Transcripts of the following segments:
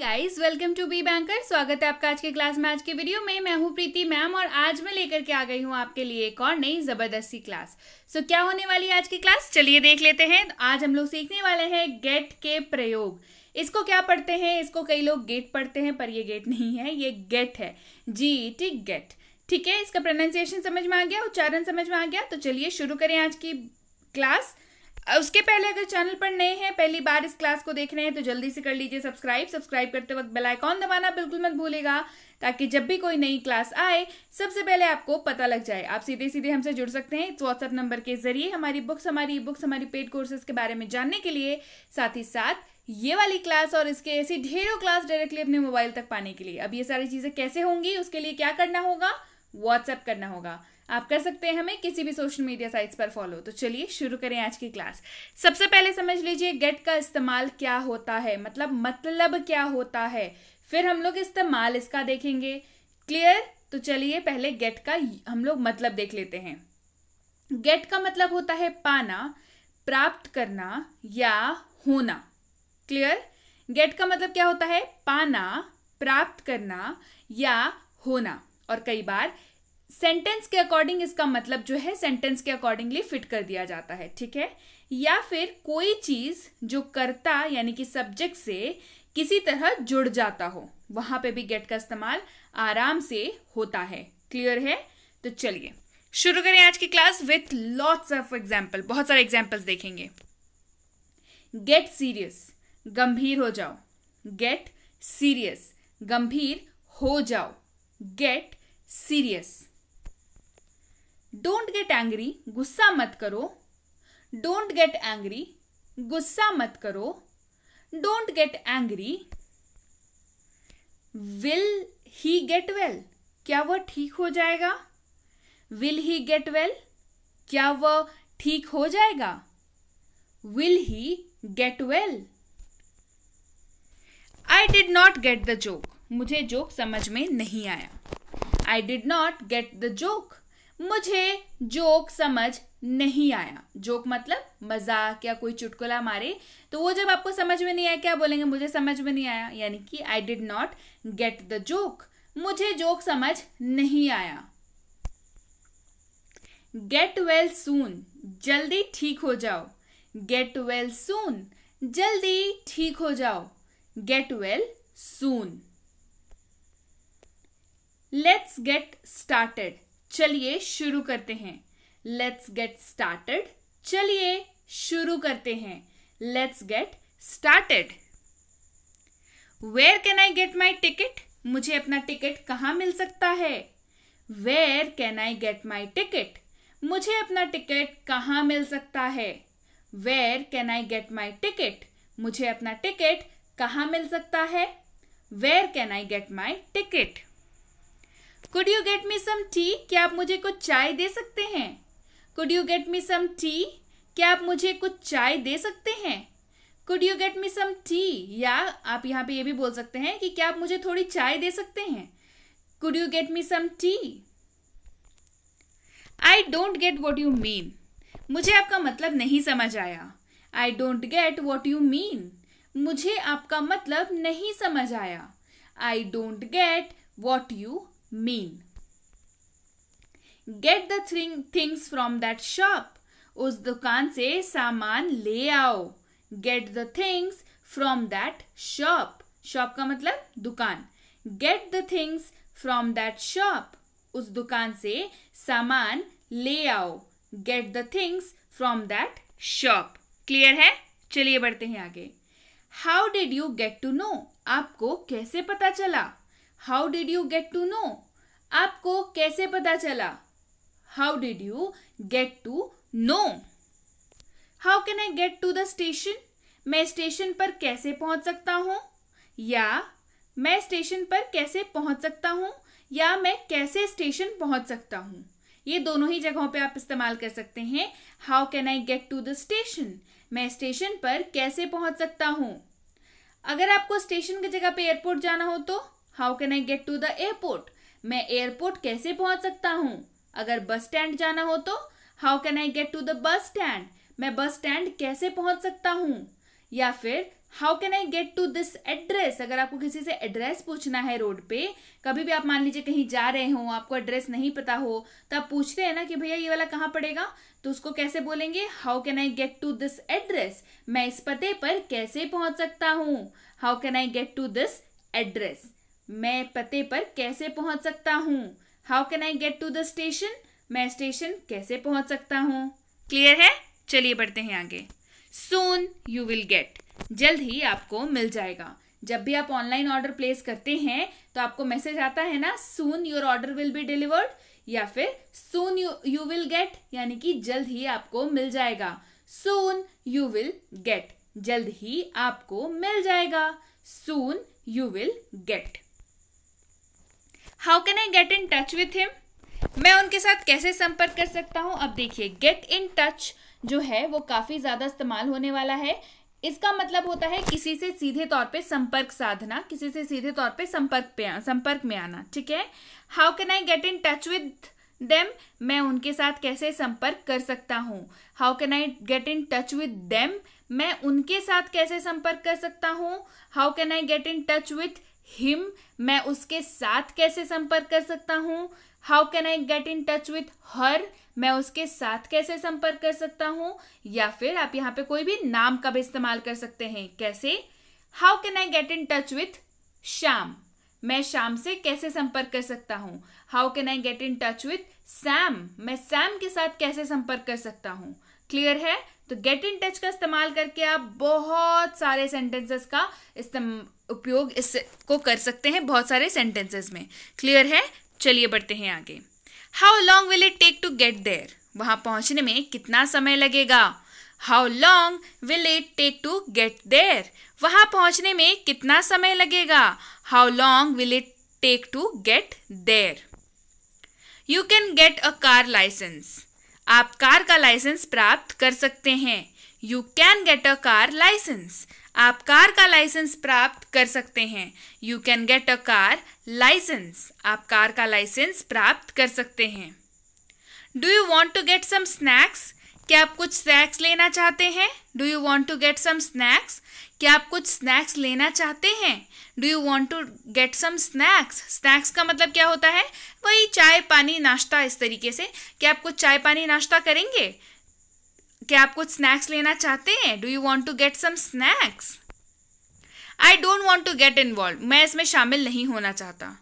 Guys welcome to B banker स्वागत है आपका आज के क्लास में आज के वीडियो में मैं हूँ प्रीति मैम और आज मैं लेकर के आ गई हूँ आपके लिए एक और नई जबरदस्ती क्लास सो so, क्या होने वाली है आज की क्लास चलिए देख लेते हैं आज हम लोग सीखने वाले हैं गेट के प्रयोग इसको क्या पढ़ते हैं इसको कई लोग गेट पढ़ते हैं पर ये गेट नहीं है ये गेट है जी टी गेट ठीक है इसका प्रोनाउंसिएशन समझ में आ गया उच्चारण समझ में आ गया तो चलिए शुरू करें आज की क्लास उसके पहले अगर चैनल पर नए हैं पहली बार इस क्लास को देख रहे हैं तो जल्दी से कर लीजिए सब्सक्राइब सब्सक्राइब करते वक्त बेल आइकॉन दबाना बिल्कुल मत भूलेगा ताकि जब भी कोई नई क्लास आए सबसे पहले आपको पता लग जाए आप सीधे सीधे हमसे जुड़ सकते हैं इस व्हाट्सएप नंबर के जरिए हमारी बुक्स हमारी ई बुक्स हमारी पेड कोर्सेज के बारे में जानने के लिए साथ ही साथ ये वाली क्लास और इसके ऐसी ढेरों क्लास डायरेक्टली अपने मोबाइल तक पाने के लिए अब ये सारी चीज़ें कैसे होंगी उसके लिए क्या करना होगा व्हाट्सएप करना होगा आप कर सकते हैं हमें किसी भी सोशल मीडिया साइट्स पर फॉलो तो चलिए शुरू करें आज की क्लास सबसे पहले समझ लीजिए गेट का इस्तेमाल क्या होता है मतलब मतलब क्या होता है फिर हम लोग इस्तेमाल इसका देखेंगे क्लियर तो चलिए पहले गेट का हम लोग मतलब देख लेते हैं गेट का मतलब होता है पाना प्राप्त करना या होना क्लियर गेट का मतलब क्या होता है पाना प्राप्त करना या होना और कई बार सेंटेंस के अकॉर्डिंग इसका मतलब जो है सेंटेंस के अकॉर्डिंगली फिट कर दिया जाता है ठीक है या फिर कोई चीज जो करता यानी कि सब्जेक्ट से किसी तरह जुड़ जाता हो वहां पे भी गेट का इस्तेमाल आराम से होता है क्लियर है तो चलिए शुरू करें आज की class with lots of example बहुत सारे एग्जाम्पल्स देखेंगे गेट सीरियस गंभीर हो जाओ गेट सीरियस गंभीर हो जाओ get serious don't get angry गुस्सा मत करो डोंट गेट एंग्री गुस्सा मत करो don't get angry will he get well क्या वह ठीक हो जाएगा विल ही गेट वेल क्या वह ठीक हो जाएगा will he get well I did not get the joke मुझे जोक समझ में नहीं आया I did not get the joke मुझे जोक समझ नहीं आया जोक मतलब मजाक या कोई चुटकुला मारे तो वो जब आपको समझ में नहीं आया क्या बोलेंगे मुझे समझ में नहीं आया यानी कि I did not get the joke मुझे जोक समझ नहीं आया गेट वेल सून जल्दी ठीक हो जाओ गेट वेल सून जल्दी ठीक हो जाओ get well soon let's get started चलिए शुरू करते हैं लेट्स गेट स्टार्टेड चलिए शुरू करते हैं let's get started where can I get my ticket मुझे अपना टिकट कहाँ मिल सकता है where can I get my ticket मुझे अपना टिकट कहाँ मिल सकता है where can I get my ticket मुझे अपना टिकट कहाँ मिल सकता है where can I get my ticket could you get me some tea क्या आप मुझे कुछ चाय दे सकते हैं could you get me some tea क्या आप मुझे कुछ चाय दे सकते हैं could you get me some tea या आप यहाँ पे ये भी बोल सकते हैं कि क्या आप मुझे थोड़ी चाय दे सकते हैं could you get me some tea I don't get what you mean मुझे आपका मतलब नहीं समझ आया I don't get what you mean मुझे आपका मतलब नहीं समझ आया I don't get what you mean. Get the thing, things from that shop. उस दुकान से सामान ले आओ get the things from that shop shop का मतलब दुकान get the things from that shop उस दुकान से सामान ले आओ get the things from that shop clear है चलिए बढ़ते हैं आगे how did you get to know आपको कैसे पता चला how did you get to know आपको कैसे पता चला how did you get to know how can I get to the station मैं स्टेशन पर कैसे पहुंच सकता हूँ या मैं स्टेशन पर कैसे पहुंच सकता हूँ या मैं कैसे स्टेशन पहुंच सकता हूँ ये दोनों ही जगहों पे आप इस्तेमाल कर सकते हैं how can I get to the station मैं स्टेशन पर कैसे पहुंच सकता हूँ अगर आपको स्टेशन की जगह पे एयरपोर्ट जाना हो तो how can I get to the airport मैं एयरपोर्ट कैसे पहुंच सकता हूँ अगर बस स्टैंड जाना हो तो how can I get to the bus stand मैं बस स्टैंड कैसे पहुंच सकता हूँ या फिर how can I get to this address अगर आपको किसी से एड्रेस पूछना है रोड पे कभी भी आप मान लीजिए कहीं जा रहे हो आपको एड्रेस नहीं पता हो तो आप पूछते हैं ना कि भैया ये वाला कहाँ पड़ेगा तो उसको कैसे बोलेंगे how can I get to this address मैं इस पते पर कैसे पहुंच सकता हूँ how can I get to this address मैं पते पर कैसे पहुंच सकता हूँ how can I get to the station मैं स्टेशन कैसे पहुंच सकता हूँ क्लियर है चलिए बढ़ते हैं आगे सोन यू विल गेट जल्द ही आपको मिल जाएगा जब भी आप ऑनलाइन ऑर्डर प्लेस करते हैं तो आपको मैसेज आता है ना soon your order will be delivered या फिर soon you you will get यानी कि जल्द ही आपको मिल जाएगा सोन यू विल गेट जल्द ही आपको मिल जाएगा soon you will get how can I get in touch with him मैं उनके साथ कैसे संपर्क कर सकता हूँ अब देखिए गेट इन टच जो है वो काफ़ी ज़्यादा इस्तेमाल होने वाला है इसका मतलब होता है किसी से सीधे तौर पे संपर्क साधना किसी से सीधे तौर पे संपर्क पे संपर्क में आना ठीक है how can I get in touch with them मैं उनके साथ कैसे संपर्क कर सकता हूँ how can I get in touch with them मैं उनके साथ कैसे संपर्क कर सकता हूँ how can I get in touch with him मैं उसके साथ कैसे संपर्क कर सकता हूँ how can I get in touch with her मैं उसके साथ कैसे संपर्क कर सकता हूँ या फिर आप यहाँ पे कोई भी नाम का भी इस्तेमाल कर सकते हैं कैसे how can I get in touch with Shyam मैं शाम से कैसे संपर्क कर सकता हूँ how can I get in touch with Sam मैं सैम के साथ कैसे संपर्क कर सकता हूँ क्लियर है तो गेट इन टच का इस्तेमाल करके आप बहुत सारे सेंटेंसेस का उपयोग इसको कर सकते हैं बहुत सारे सेंटेंसेस में क्लियर है चलिए बढ़ते हैं आगे how long will it take to get there वहां पहुंचने में कितना समय लगेगा how long will it take to get there वहां पहुंचने में कितना समय लगेगा how long will it take to get there you can get a car license आप कार का लाइसेंस प्राप्त कर सकते हैं you can get a car license आप कार का लाइसेंस प्राप्त कर सकते हैं you can get a car license आप कार का लाइसेंस प्राप्त कर सकते हैं do you want to get some snacks क्या आप कुछ स्नैक्स लेना चाहते हैं do you want to get some snacks क्या आप कुछ स्नैक्स लेना चाहते हैं do you want to get some snacks snacks का मतलब क्या होता है वही चाय पानी नाश्ता इस तरीके से क्या आप कुछ चाय पानी नाश्ता करेंगे क्या आप कुछ स्नैक्स लेना चाहते हैं do you want to get some snacks I don't want to get involve मैं इसमें शामिल नहीं होना चाहता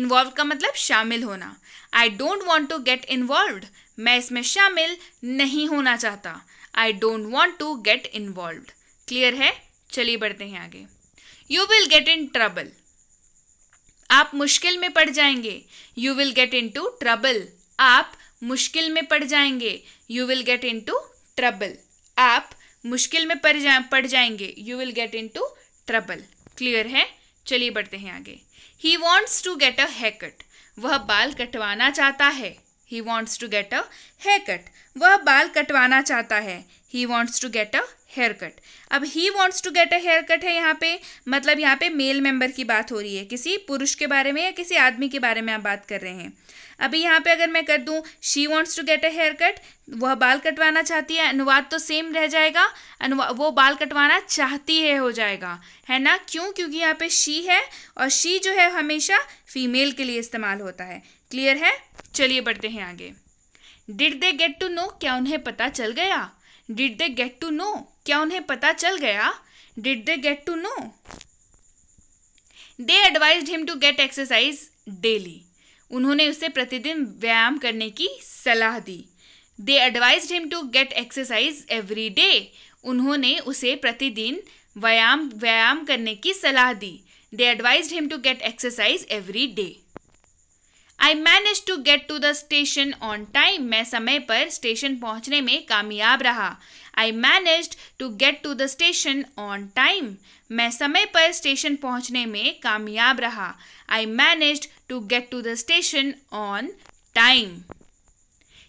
इन्वॉल्व का मतलब शामिल होना I don't want to get involve मैं इसमें शामिल नहीं होना चाहता I don't want to get involve clear है चलिए बढ़ते हैं आगे you will get in trouble आप मुश्किल में पड़ जाएंगे you will get into trouble आप मुश्किल में पड़ जाएंगे you will get into trouble आप मुश्किल में पड़ जा पड़ जाएंगे you will get into trouble clear है चलिए बढ़ते हैं आगे he wants to get a haircut वह बाल कटवाना चाहता है he wants to get a haircut वह बाल कटवाना चाहता है he wants to get a haircut अब he wants to get a haircut है यहाँ पे मतलब यहाँ पे मेल मेंबर की बात हो रही है किसी पुरुष के बारे में या किसी आदमी के बारे में आप बात कर रहे हैं अभी यहाँ पे अगर मैं कर दूँ she wants to get a haircut वह बाल कटवाना चाहती है अनुवाद तो सेम रह जाएगा अनुवाद वो बाल कटवाना चाहती है हो जाएगा है ना क्यों क्योंकि यहाँ पे शी है और शी जो है हमेशा फीमेल के लिए इस्तेमाल होता है क्लियर है चलिए बढ़ते हैं आगे did they get to know क्या उन्हें पता चल गया did they get to know क्या उन्हें पता चल गया did they get to know they advise him to get exercise daily उन्होंने उसे प्रतिदिन व्यायाम करने की सलाह दी they advise him to get exercise every day उन्होंने उसे प्रतिदिन व्यायाम व्यायाम करने की सलाह दी they advise him to get exercise every day I manage to get to the station on time मैं समय पर स्टेशन पहुंचने में कामयाब रहा I manage to get to the station on time मैं समय पर स्टेशन पहुंचने में कामयाब रहा I manage to get to the station on time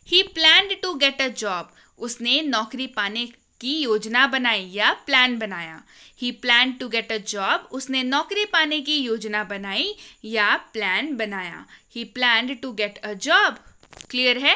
he plan to get a job उसने नौकरी पाने की योजना बनाई या प्लान बनाया he plan to get a job उसने नौकरी पाने की योजना बनाई या प्लान बनाया he plan to get a job clear है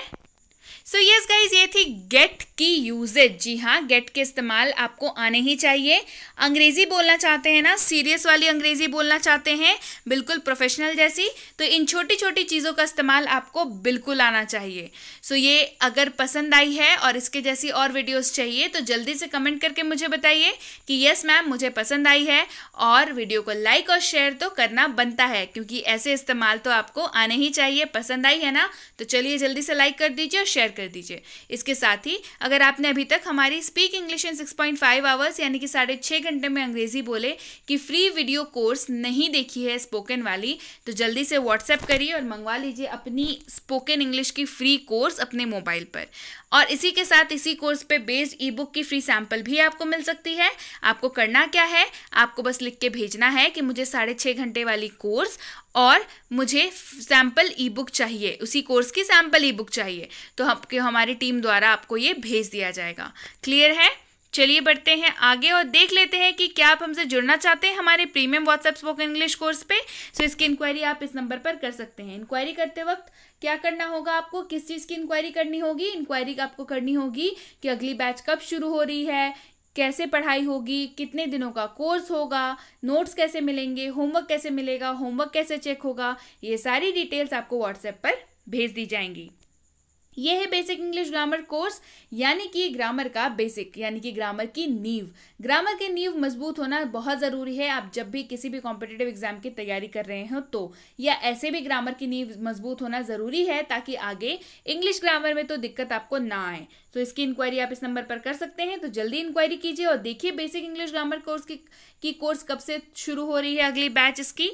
सो यस गाइज ये थी गेट की यूजेज जी हाँ गेट के इस्तेमाल आपको आने ही चाहिए अंग्रेजी बोलना चाहते हैं ना सीरियस वाली अंग्रेजी बोलना चाहते हैं बिल्कुल प्रोफेशनल जैसी तो इन छोटी छोटी चीज़ों का इस्तेमाल आपको बिल्कुल आना चाहिए सो so, ये अगर पसंद आई है और इसके जैसी और वीडियोस चाहिए तो जल्दी से कमेंट करके मुझे बताइए कि यस मैम मुझे पसंद आई है और वीडियो को लाइक और शेयर तो करना बनता है क्योंकि ऐसे इस्तेमाल तो आपको आने ही चाहिए पसंद आई है ना तो चलिए जल्दी से लाइक कर दीजिए और शेयर कर दीजिए इसके साथ ही अगर आपने अभी तक हमारी speak English in six point five hours यानी कि साढ़े छः घंटे में अंग्रेजी बोले कि फ्री वीडियो कोर्स नहीं देखी है स्पोकन वाली तो जल्दी से व्हाट्सएप करिए और मंगवा लीजिए अपनी स्पोकन इंग्लिश की फ्री कोर्स अपने मोबाइल पर और इसी के साथ इसी कोर्स पे बेस्ड ई बुक की फ्री सैम्पल भी आपको मिल सकती है आपको करना क्या है आपको बस लिख के भेजना है कि मुझे साढ़े छः घंटे वाली कोर्स और मुझे सैम्पल ई बुक चाहिए उसी कोर्स की सैम्पल ई बुक चाहिए तो आपके हमारी टीम द्वारा आपको ये भेज दिया जाएगा क्लियर है चलिए बढ़ते हैं आगे और देख लेते हैं कि क्या आप हमसे जुड़ना चाहते हैं हमारे premium WhatsApp spoken English course पे सो तो so इसकी इंक्वायरी आप इस नंबर पर कर सकते हैं इंक्वायरी करते वक्त क्या करना होगा आपको किस चीज़ की इंक्वायरी करनी होगी इंक्वायरी आपको करनी होगी कि अगली बैच कब शुरू हो रही है कैसे पढ़ाई होगी कितने दिनों का कोर्स होगा नोट्स कैसे मिलेंगे होमवर्क कैसे मिलेगा होमवर्क कैसे चेक होगा ये सारी डिटेल्स आपको व्हाट्सएप पर भेज दी जाएंगी ये है बेसिक इंग्लिश ग्रामर कोर्स यानी कि ग्रामर का बेसिक यानी कि ग्रामर की नींव ग्रामर की नींव मजबूत होना बहुत ज़रूरी है आप जब भी किसी भी कॉम्पिटेटिव एग्जाम की तैयारी कर रहे हो तो या ऐसे भी ग्रामर की नींव मजबूत होना ज़रूरी है ताकि आगे इंग्लिश ग्रामर में तो दिक्कत आपको ना आए तो इसकी इंक्वायरी आप इस नंबर पर कर सकते हैं तो जल्दी इंक्वायरी कीजिए और देखिए बेसिक इंग्लिश ग्रामर कोर्स की, की कोर्स कब से शुरू हो रही है अगली बैच इसकी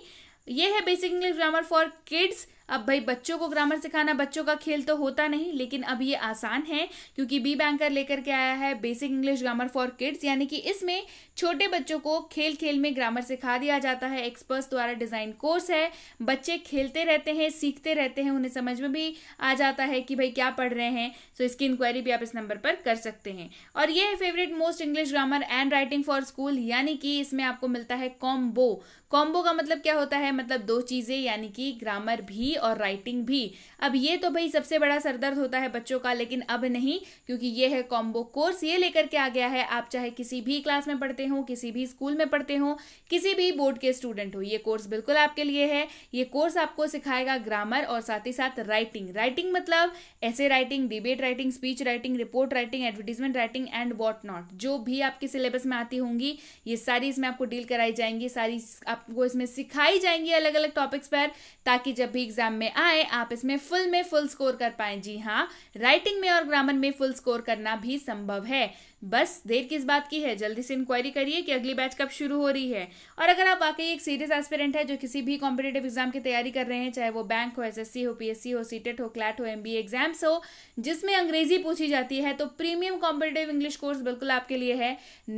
ये है basic English grammar for kids अब भाई बच्चों को ग्रामर सिखाना बच्चों का खेल तो होता नहीं लेकिन अब ये आसान है क्योंकि बी बैंकर लेकर के आया है basic English grammar for kids यानी कि इसमें छोटे बच्चों को खेल खेल में ग्रामर सिखा दिया जाता है एक्सपर्ट्स द्वारा डिजाइन कोर्स है बच्चे खेलते रहते हैं सीखते रहते हैं उन्हें समझ में भी आ जाता है कि भाई क्या पढ़ रहे हैं सो इसकी इंक्वायरी भी आप इस नंबर पर कर सकते हैं और ये है favourite most English grammar and writing for school यानी कि इसमें आपको मिलता है कॉम्बो कॉम्बो का मतलब क्या होता है मतलब दो चीजें यानी कि ग्रामर भी भी और राइटिंग भी अब ये तो भाई सबसे बड़ा सरदर्द होता है बच्चों का लेकिन अब नहीं क्योंकि ये है कॉम्बो कोर्स ये लेकर के आ गया है आप चाहे किसी भी क्लास में पढ़ते हो किसी भी स्कूल में पढ़ते हो किसी भी बोर्ड के स्टूडेंट हो ये कोर्स बिल्कुल आपके लिए है ये कोर्स आपको सिखाएगा ग्रामर और साथ ही साथ राइटिंग राइटिंग मतलब ऐसे writing debate writing speech writing report writing advertisement writing and what not जो भी आपके सिलेबस में आती होंगी ये सारी इसमें आपको डील कराई जाएंगी सारी आपको इसमें सिखाई जाएंगी अलग अलग टॉपिक्स पर ताकि जब भी एग्जाम एग्जाम में आए आप इसमें फुल में फुल स्कोर कर पाए जी हाँ राइटिंग में और ग्रामर में फुल स्कोर करना भी संभव है बस देर किस बात की है जल्दी से इंक्वायरी करिए कि अगली बैच कब शुरू हो रही है और अगर आप वाकई एक सीरियस एस्पिरेंट है जो किसी भी कॉम्पिटेटिव एग्जाम की तैयारी कर रहे हैं चाहे वो बैंक हो एस हो पी हो सीटेट e हो क्लैट हो एमबीए एग्जाम्स हो जिसमें अंग्रेजी पूछी जाती है तो प्रीमियम कॉम्पिटेटिव इंग्लिश कोर्स बिल्कुल आपके लिए है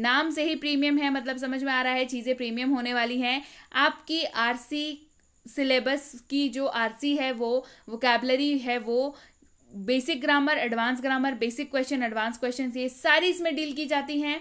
नाम से ही प्रीमियम है मतलब समझ में आ रहा है चीज़ें प्रीमियम होने वाली हैं आपकी आरसी सिलेबस की जो आरसी है वो वोकेबलरी है वो basic grammar advance grammar basic question advance question ये सारी इसमें डील की जाती हैं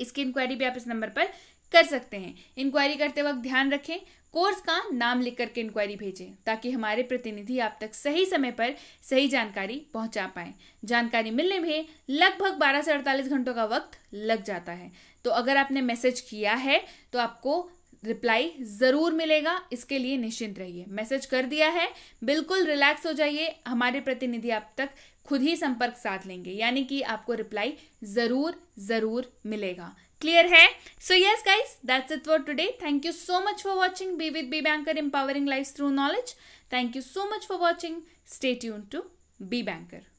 इसकी इंक्वायरी भी आप इस नंबर पर कर सकते हैं इंक्वायरी करते वक्त ध्यान रखें कोर्स का नाम लिख करके इंक्वायरी भेजें ताकि हमारे प्रतिनिधि आप तक सही समय पर सही जानकारी पहुंचा पाए जानकारी मिलने में लगभग 12 से 48 घंटों का वक्त लग जाता है तो अगर आपने मैसेज किया है तो आपको रिप्लाई ज़रूर मिलेगा इसके लिए निश्चिंत रहिए मैसेज कर दिया है बिल्कुल रिलैक्स हो जाइए हमारे प्रतिनिधि आप तक खुद ही संपर्क साध लेंगे यानी कि आपको रिप्लाई ज़रूर ज़रूर मिलेगा क्लियर है so yes guys that's it for today thank you so much for watching be with B banker empowering life through knowledge thank you so much for watching stay tune to B banker